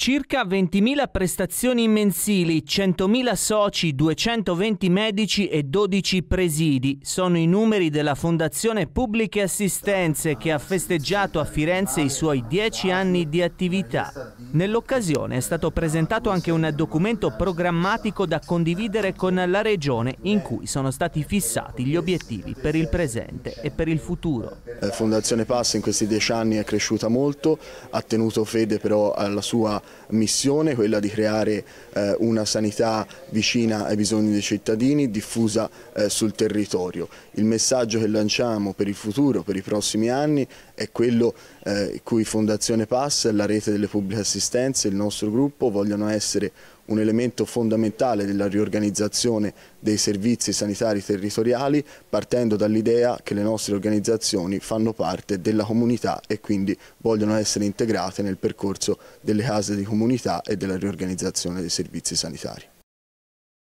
Circa 20.000 prestazioni mensili, 100.000 soci, 220 medici e 12 presidi sono i numeri della Fondazione Pubbliche Assistenze che ha festeggiato a Firenze i suoi 10 anni di attività. Nell'occasione è stato presentato anche un documento programmatico da condividere con la Regione in cui sono stati fissati gli obiettivi per il presente e per il futuro. La eh, Fondazione Passa in questi 10 anni è cresciuta molto, ha tenuto fede però alla sua missione, quella di creare eh, una sanità vicina ai bisogni dei cittadini, diffusa eh, sul territorio. Il messaggio che lanciamo per il futuro, per i prossimi anni, è quello eh, cui Fondazione Pass, la rete delle pubbliche assistenze, il nostro gruppo vogliono essere un elemento fondamentale della riorganizzazione dei servizi sanitari territoriali partendo dall'idea che le nostre organizzazioni fanno parte della comunità e quindi vogliono essere integrate nel percorso delle case di comunità e della riorganizzazione dei servizi sanitari.